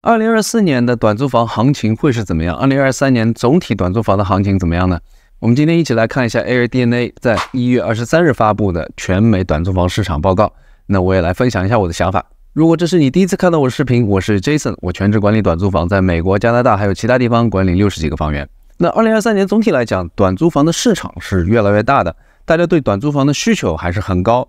二零二四年的短租房行情会是怎么样？二零二三年总体短租房的行情怎么样呢？我们今天一起来看一下 Air DNA 在一月二十三日发布的全美短租房市场报告。那我也来分享一下我的想法。如果这是你第一次看到我的视频，我是 Jason，我全职管理短租房，在美国、加拿大还有其他地方管理六十几个房源。那二零二三年总体来讲，短租房的市场是越来越大的，大家对短租房的需求还是很高。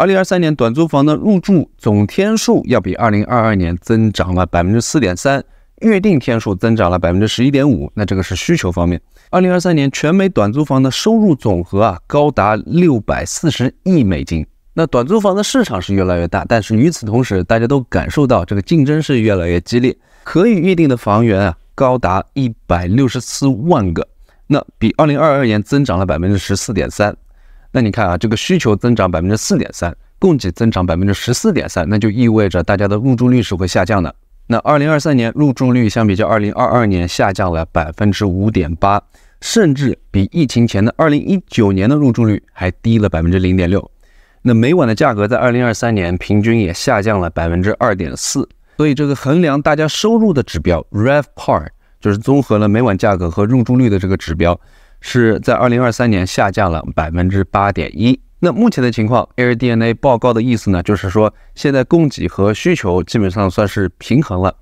二零二三年短租房的入住总天数要比二零二二年增长了百分之四点三，预定天数增长了百分之十一点五。那这个是需求方面。二零二三年全美短租房的收入总和啊高达六百四十亿美金。那短租房的市场是越来越大，但是与此同时，大家都感受到这个竞争是越来越激烈。可以预定的房源啊高达一百六十四万个，那比二零二二年增长了百分之十四点三。那你看啊，这个需求增长百分之四点三，供给增长百分之十四点三，那就意味着大家的入住率是会下降的。那二零二三年入住率相比较二零二二年下降了百分之五点八，甚至比疫情前的二零一九年的入住率还低了百分之零点六。那每晚的价格在二零二三年平均也下降了百分之二点四。所以这个衡量大家收入的指标 RevPAR，就是综合了每晚价格和入住率的这个指标。是在二零二三年下降了百分之八点一。那目前的情况，AirDNA 报告的意思呢，就是说现在供给和需求基本上算是平衡了。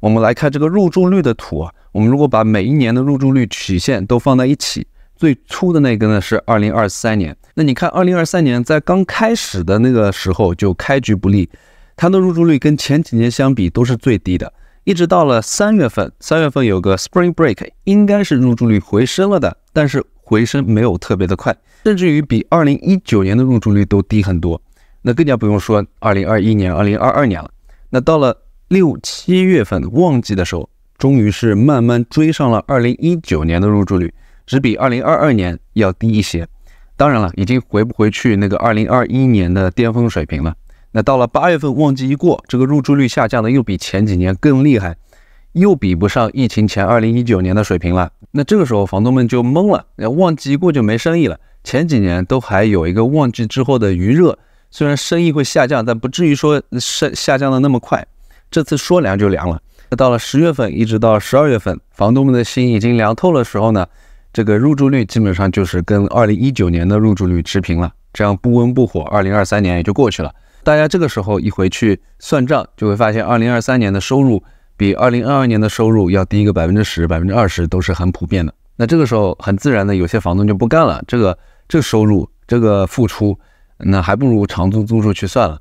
我们来看这个入住率的图啊，我们如果把每一年的入住率曲线都放在一起，最粗的那个呢是二零二三年。那你看二零二三年在刚开始的那个时候就开局不利，它的入住率跟前几年相比都是最低的。一直到了三月份，三月份有个 Spring Break，应该是入住率回升了的，但是回升没有特别的快，甚至于比二零一九年的入住率都低很多，那更加不用说二零二一年、二零二二年了。那到了六七月份旺季的时候，终于是慢慢追上了二零一九年的入住率，只比二零二二年要低一些。当然了，已经回不回去那个二零二一年的巅峰水平了。那到了八月份旺季一过，这个入住率下降的又比前几年更厉害，又比不上疫情前二零一九年的水平了。那这个时候房东们就懵了，旺季一过就没生意了。前几年都还有一个旺季之后的余热，虽然生意会下降，但不至于说下下降的那么快。这次说凉就凉了。那到了十月份一直到十二月份，房东们的心已经凉透的时候呢，这个入住率基本上就是跟二零一九年的入住率持平了，这样不温不火，二零二三年也就过去了。大家这个时候一回去算账，就会发现，二零二三年的收入比二零二二年的收入要低一个百分之十、百分之二十，都是很普遍的。那这个时候，很自然的，有些房东就不干了，这个这收入，这个付出，那还不如长租租出去算了。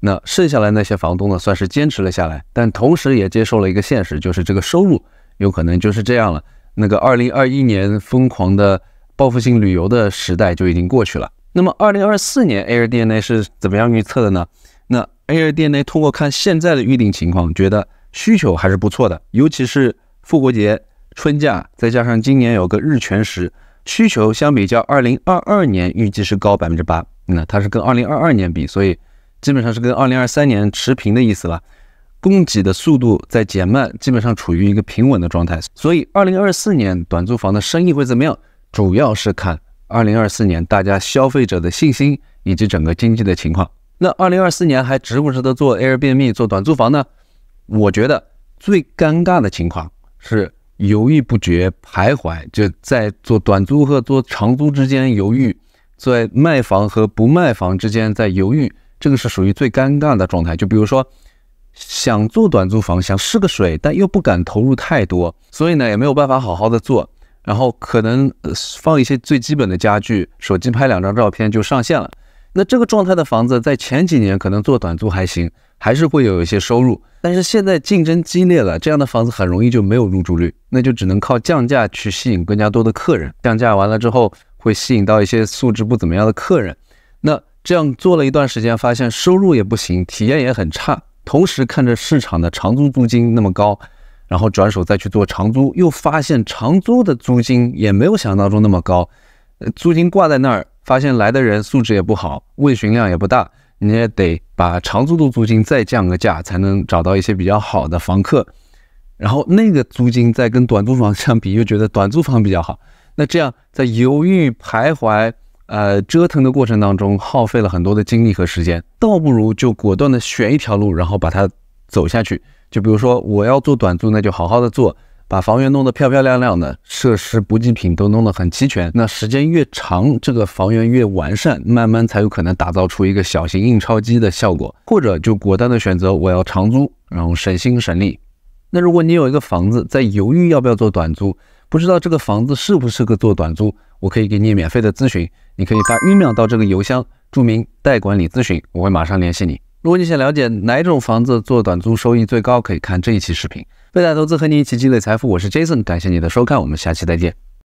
那剩下来那些房东呢，算是坚持了下来，但同时也接受了一个现实，就是这个收入有可能就是这样了。那个二零二一年疯狂的报复性旅游的时代就已经过去了。那么，二零二四年 a i r d n a 是怎么样预测的呢？那 a i r d n a 通过看现在的预定情况，觉得需求还是不错的，尤其是复活节、春假，再加上今年有个日全食，需求相比较二零二二年预计是高百分之八。那它是跟二零二二年比，所以基本上是跟二零二三年持平的意思了。供给的速度在减慢，基本上处于一个平稳的状态。所以，二零二四年短租房的生意会怎么样？主要是看。二零二四年，大家消费者的信心以及整个经济的情况，那二零二四年还值不值得做 Airbnb 做短租房呢？我觉得最尴尬的情况是犹豫不决、徘徊，就在做短租和做长租之间犹豫，在卖房和不卖房之间在犹豫，这个是属于最尴尬的状态。就比如说想做短租房，想试个水，但又不敢投入太多，所以呢也没有办法好好的做。然后可能放一些最基本的家具，手机拍两张照片就上线了。那这个状态的房子，在前几年可能做短租还行，还是会有一些收入。但是现在竞争激烈了，这样的房子很容易就没有入住率，那就只能靠降价去吸引更加多的客人。降价完了之后，会吸引到一些素质不怎么样的客人。那这样做了一段时间，发现收入也不行，体验也很差。同时看着市场的长租租金那么高。然后转手再去做长租，又发现长租的租金也没有想象当中那么高，呃，租金挂在那儿，发现来的人素质也不好，问询量也不大，你也得把长租的租金再降个价，才能找到一些比较好的房客。然后那个租金再跟短租房相比，又觉得短租房比较好。那这样在犹豫徘徊、呃折腾的过程当中，耗费了很多的精力和时间，倒不如就果断的选一条路，然后把它走下去。就比如说，我要做短租，那就好好的做，把房源弄得漂漂亮亮的，设施补给品都弄得很齐全。那时间越长，这个房源越完善，慢慢才有可能打造出一个小型印钞机的效果。或者就果断的选择我要长租，然后省心省力。那如果你有一个房子在犹豫要不要做短租，不知道这个房子适不适合做短租，我可以给你免费的咨询。你可以发 email 到这个邮箱，注明代管理咨询，我会马上联系你。如果你想了解哪一种房子做短租收益最高，可以看这一期视频。贝塔投资和你一起积累财富，我是 Jason，感谢你的收看，我们下期再见。